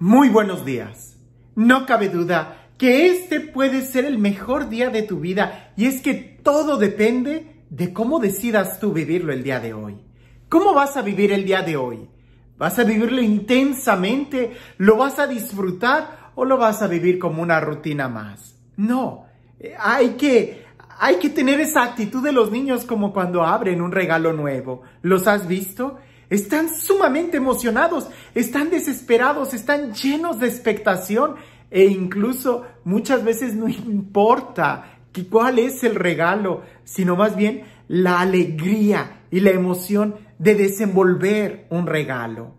Muy buenos días. No cabe duda que este puede ser el mejor día de tu vida y es que todo depende de cómo decidas tú vivirlo el día de hoy. ¿Cómo vas a vivir el día de hoy? ¿Vas a vivirlo intensamente? ¿Lo vas a disfrutar o lo vas a vivir como una rutina más? No, eh, hay que, hay que tener esa actitud de los niños como cuando abren un regalo nuevo. ¿Los has visto? Están sumamente emocionados, están desesperados, están llenos de expectación e incluso muchas veces no importa cuál es el regalo, sino más bien la alegría y la emoción de desenvolver un regalo.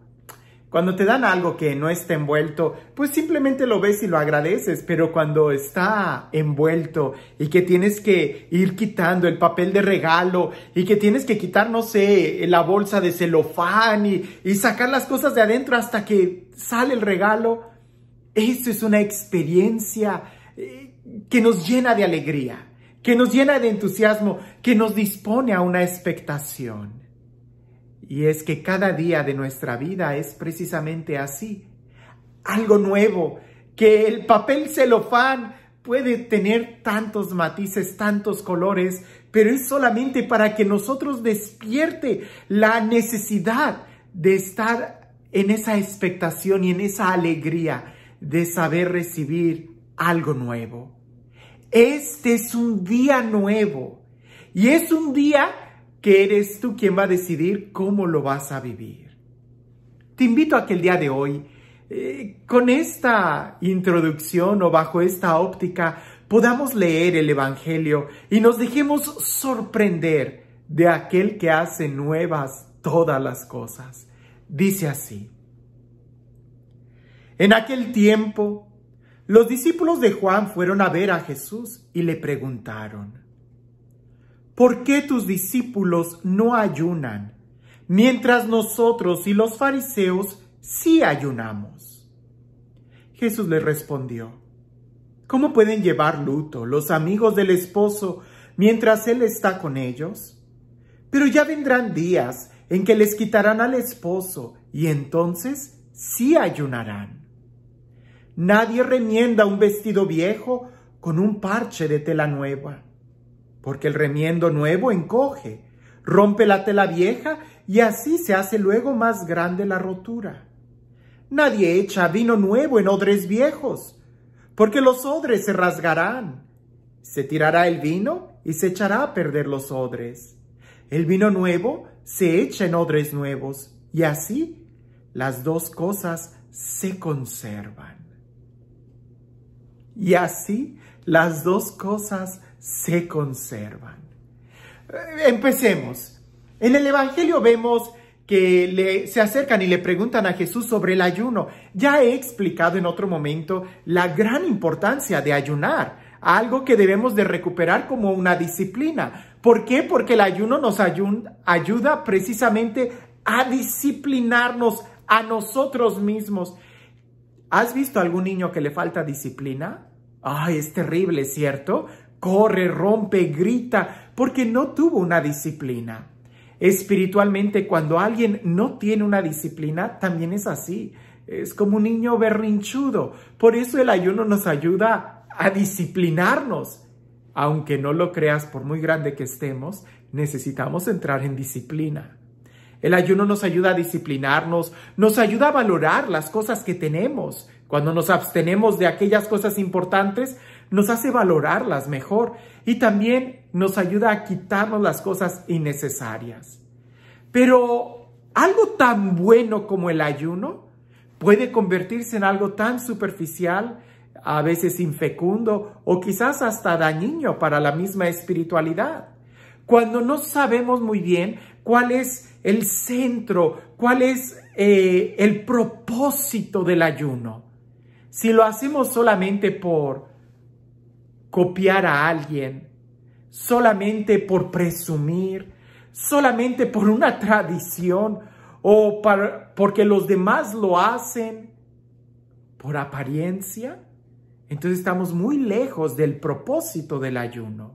Cuando te dan algo que no está envuelto, pues simplemente lo ves y lo agradeces, pero cuando está envuelto y que tienes que ir quitando el papel de regalo y que tienes que quitar, no sé, la bolsa de celofán y, y sacar las cosas de adentro hasta que sale el regalo, eso es una experiencia eh, que nos llena de alegría, que nos llena de entusiasmo, que nos dispone a una expectación. Y es que cada día de nuestra vida es precisamente así. Algo nuevo, que el papel celofán puede tener tantos matices, tantos colores, pero es solamente para que nosotros despierte la necesidad de estar en esa expectación y en esa alegría de saber recibir algo nuevo. Este es un día nuevo y es un día que eres tú quien va a decidir cómo lo vas a vivir. Te invito a que el día de hoy, eh, con esta introducción o bajo esta óptica, podamos leer el Evangelio y nos dejemos sorprender de aquel que hace nuevas todas las cosas. Dice así. En aquel tiempo, los discípulos de Juan fueron a ver a Jesús y le preguntaron, ¿por qué tus discípulos no ayunan, mientras nosotros y los fariseos sí ayunamos? Jesús le respondió, ¿cómo pueden llevar luto los amigos del esposo mientras él está con ellos? Pero ya vendrán días en que les quitarán al esposo y entonces sí ayunarán. Nadie remienda un vestido viejo con un parche de tela nueva porque el remiendo nuevo encoge, rompe la tela vieja y así se hace luego más grande la rotura. Nadie echa vino nuevo en odres viejos, porque los odres se rasgarán. Se tirará el vino y se echará a perder los odres. El vino nuevo se echa en odres nuevos y así las dos cosas se conservan. Y así las dos cosas se conservan. Eh, empecemos. En el Evangelio vemos que le, se acercan y le preguntan a Jesús sobre el ayuno. Ya he explicado en otro momento la gran importancia de ayunar, algo que debemos de recuperar como una disciplina. ¿Por qué? Porque el ayuno nos ayuda, ayuda precisamente a disciplinarnos a nosotros mismos. ¿Has visto algún niño que le falta disciplina? Ay, es terrible, ¿cierto? corre, rompe, grita, porque no tuvo una disciplina. Espiritualmente, cuando alguien no tiene una disciplina, también es así. Es como un niño berrinchudo. Por eso el ayuno nos ayuda a disciplinarnos. Aunque no lo creas, por muy grande que estemos, necesitamos entrar en disciplina. El ayuno nos ayuda a disciplinarnos, nos ayuda a valorar las cosas que tenemos. Cuando nos abstenemos de aquellas cosas importantes, nos hace valorarlas mejor y también nos ayuda a quitarnos las cosas innecesarias. Pero algo tan bueno como el ayuno puede convertirse en algo tan superficial, a veces infecundo o quizás hasta dañino para la misma espiritualidad. Cuando no sabemos muy bien cuál es el centro, cuál es eh, el propósito del ayuno. Si lo hacemos solamente por copiar a alguien, solamente por presumir, solamente por una tradición o porque los demás lo hacen por apariencia, entonces estamos muy lejos del propósito del ayuno.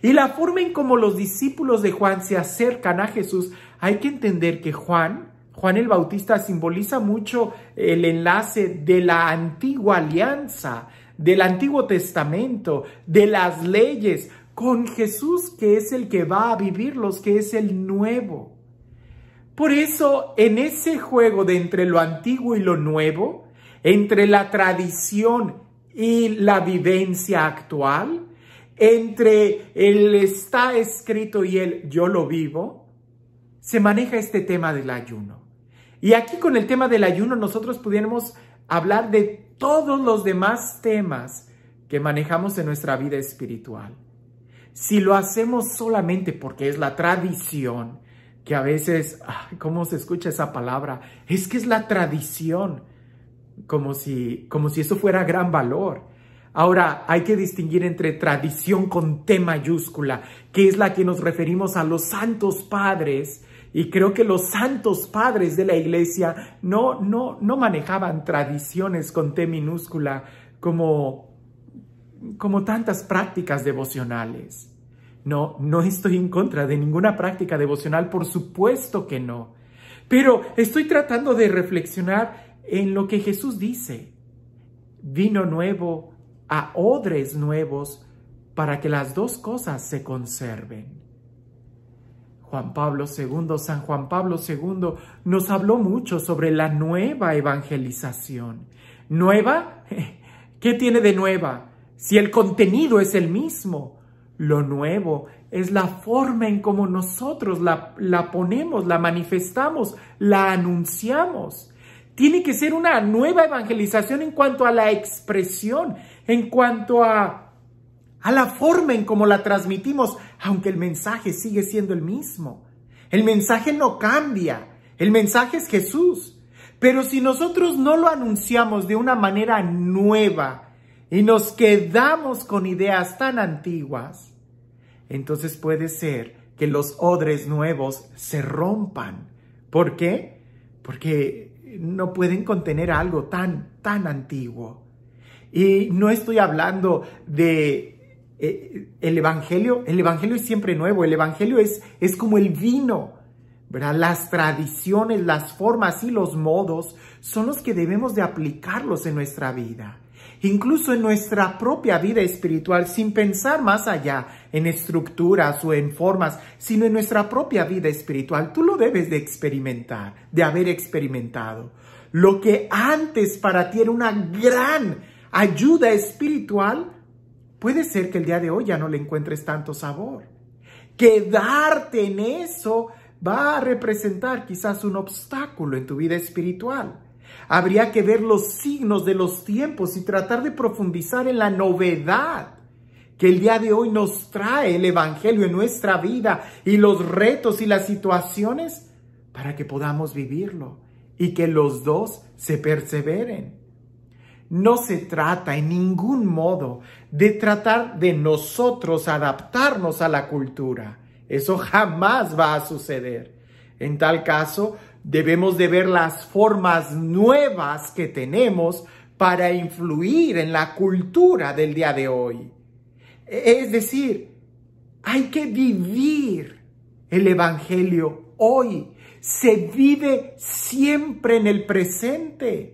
Y la forma en como los discípulos de Juan se acercan a Jesús, hay que entender que Juan, Juan el Bautista simboliza mucho el enlace de la antigua alianza, del Antiguo Testamento, de las leyes, con Jesús que es el que va a vivirlos, que es el nuevo. Por eso, en ese juego de entre lo antiguo y lo nuevo, entre la tradición y la vivencia actual, entre el está escrito y el yo lo vivo, se maneja este tema del ayuno. Y aquí con el tema del ayuno nosotros pudiéramos hablar de todos los demás temas que manejamos en nuestra vida espiritual. Si lo hacemos solamente porque es la tradición, que a veces, ¿cómo se escucha esa palabra? Es que es la tradición, como si, como si eso fuera gran valor. Ahora, hay que distinguir entre tradición con T mayúscula, que es la que nos referimos a los santos padres, y creo que los santos padres de la iglesia no, no, no manejaban tradiciones con T minúscula como, como tantas prácticas devocionales. No, no estoy en contra de ninguna práctica devocional, por supuesto que no. Pero estoy tratando de reflexionar en lo que Jesús dice. Vino nuevo, a odres nuevos para que las dos cosas se conserven. Juan Pablo II, San Juan Pablo II, nos habló mucho sobre la nueva evangelización. ¿Nueva? ¿Qué tiene de nueva? Si el contenido es el mismo, lo nuevo es la forma en cómo nosotros la, la ponemos, la manifestamos, la anunciamos. Tiene que ser una nueva evangelización en cuanto a la expresión, en cuanto a, a la forma en cómo la transmitimos, aunque el mensaje sigue siendo el mismo. El mensaje no cambia, el mensaje es Jesús. Pero si nosotros no lo anunciamos de una manera nueva y nos quedamos con ideas tan antiguas, entonces puede ser que los odres nuevos se rompan. ¿Por qué? Porque no pueden contener algo tan, tan antiguo. Y no estoy hablando de eh, el Evangelio, el Evangelio es siempre nuevo, el Evangelio es, es como el vino, ¿verdad? Las tradiciones, las formas y los modos son los que debemos de aplicarlos en nuestra vida incluso en nuestra propia vida espiritual, sin pensar más allá en estructuras o en formas, sino en nuestra propia vida espiritual. Tú lo debes de experimentar, de haber experimentado. Lo que antes para ti era una gran ayuda espiritual, puede ser que el día de hoy ya no le encuentres tanto sabor. Quedarte en eso va a representar quizás un obstáculo en tu vida espiritual. Habría que ver los signos de los tiempos y tratar de profundizar en la novedad que el día de hoy nos trae el Evangelio en nuestra vida y los retos y las situaciones para que podamos vivirlo y que los dos se perseveren. No se trata en ningún modo de tratar de nosotros adaptarnos a la cultura. Eso jamás va a suceder. En tal caso, Debemos de ver las formas nuevas que tenemos para influir en la cultura del día de hoy. Es decir, hay que vivir el Evangelio hoy. Se vive siempre en el presente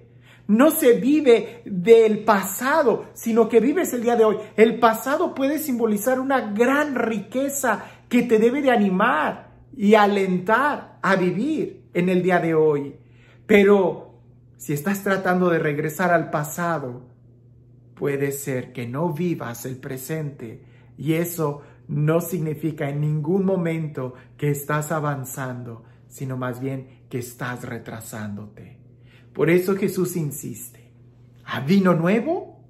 no se vive del pasado, sino que vives el día de hoy. El pasado puede simbolizar una gran riqueza que te debe de animar y alentar a vivir en el día de hoy. Pero si estás tratando de regresar al pasado, puede ser que no vivas el presente y eso no significa en ningún momento que estás avanzando, sino más bien que estás retrasándote. Por eso Jesús insiste, a vino nuevo,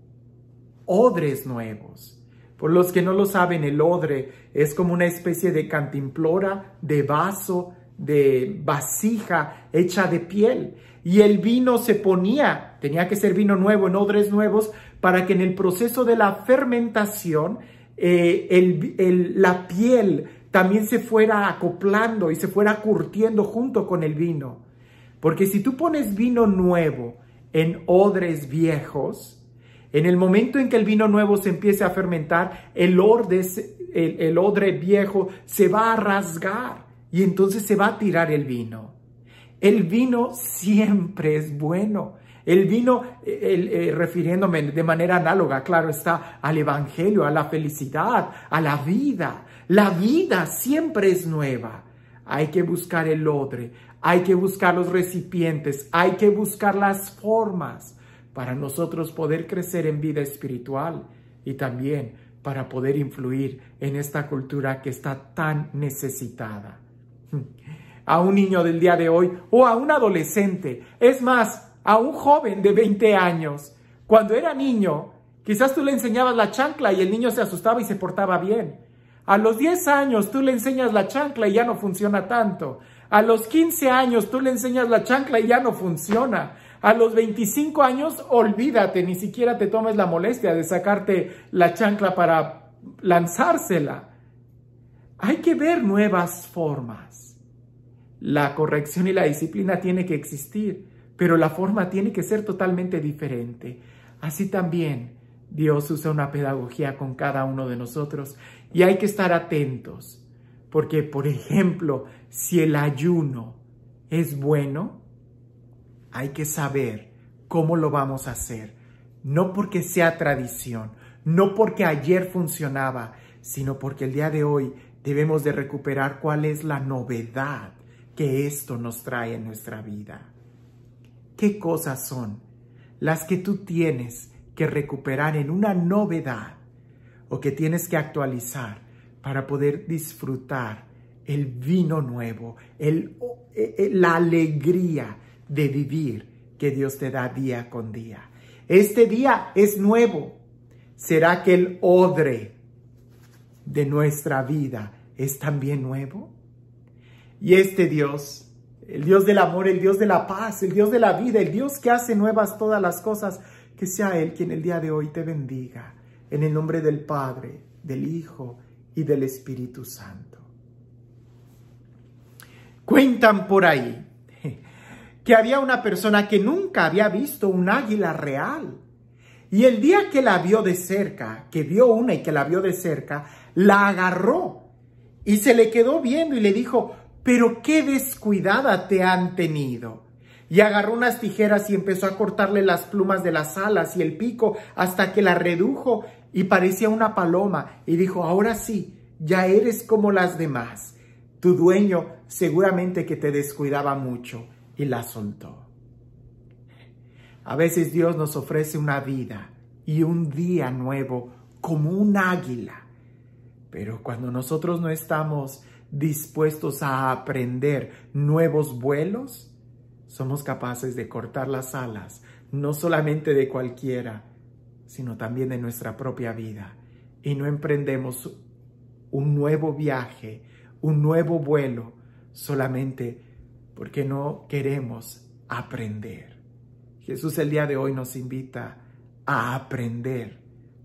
odres nuevos. Por los que no lo saben, el odre es como una especie de cantimplora, de vaso, de vasija hecha de piel. Y el vino se ponía, tenía que ser vino nuevo en odres nuevos, para que en el proceso de la fermentación eh, la piel también se fuera acoplando y se fuera curtiendo junto con el vino. Porque si tú pones vino nuevo en odres viejos, en el momento en que el vino nuevo se empiece a fermentar, el, el, odre viejo se va a rasgar y entonces se va a tirar el vino. El vino siempre es bueno. El vino, eh, refiriéndome de manera análoga, claro está, al Evangelio, a la felicidad, a la vida. La vida siempre es nueva. Hay que buscar el odre, hay que buscar los recipientes, hay que buscar las formas para nosotros poder crecer en vida espiritual y también para poder influir en esta cultura que está tan necesitada. A un niño del día de hoy o a un adolescente, es más, a un joven de 20 años, cuando era niño, quizás tú le enseñabas la chancla y el niño se asustaba y se portaba bien. A los 10 años tú le enseñas la chancla y ya no funciona tanto. A los 15 años tú le enseñas la chancla y ya no funciona. A los 25 años, olvídate, ni siquiera te tomes la molestia de sacarte la chancla para lanzársela. Hay que ver nuevas formas. La corrección y la disciplina tiene que existir, pero la forma tiene que ser totalmente diferente. Así también Dios usa una pedagogía con cada uno de nosotros y hay que estar atentos, porque por ejemplo, si el ayuno es bueno, hay que saber cómo lo vamos a hacer. No porque sea tradición, no porque ayer funcionaba, sino porque el día de hoy debemos de recuperar cuál es la novedad que esto nos trae en nuestra vida. ¿Qué cosas son las que tú tienes que recuperar en una novedad o que tienes que actualizar para poder disfrutar el vino nuevo, el, e, e, la alegría de vivir que Dios te da día con día. Este día es nuevo. ¿Será que el odre de nuestra vida es también nuevo? Y este Dios, el Dios del amor, el Dios de la paz, el Dios de la vida, el Dios que hace nuevas todas las cosas, que sea Él quien el día de hoy te bendiga. En el nombre del Padre, del Hijo y del Espíritu Santo. Cuentan por ahí que había una persona que nunca había visto un águila real. Y el día que la vio de cerca, que vio una y que la vio de cerca, la agarró y se le quedó viendo y le dijo, pero qué descuidada te han tenido. Y agarró unas tijeras y empezó a cortarle las plumas de las alas y el pico hasta que la redujo y parecía una paloma. Y dijo, ahora sí, ya eres como las demás. Tu dueño seguramente que te descuidaba mucho y la soltó. A veces Dios nos ofrece una vida y un día nuevo como un águila, pero cuando nosotros no estamos dispuestos a aprender nuevos vuelos, somos capaces de cortar las alas, no solamente de cualquiera, sino también de nuestra propia vida, y no emprendemos un nuevo viaje, un nuevo vuelo, solamente porque no queremos aprender. Jesús el día de hoy nos invita a aprender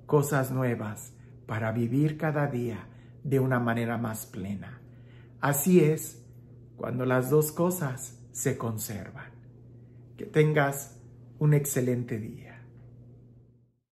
cosas nuevas para vivir cada día de una manera más plena. Así es cuando las dos cosas se conservan. Que tengas un excelente día.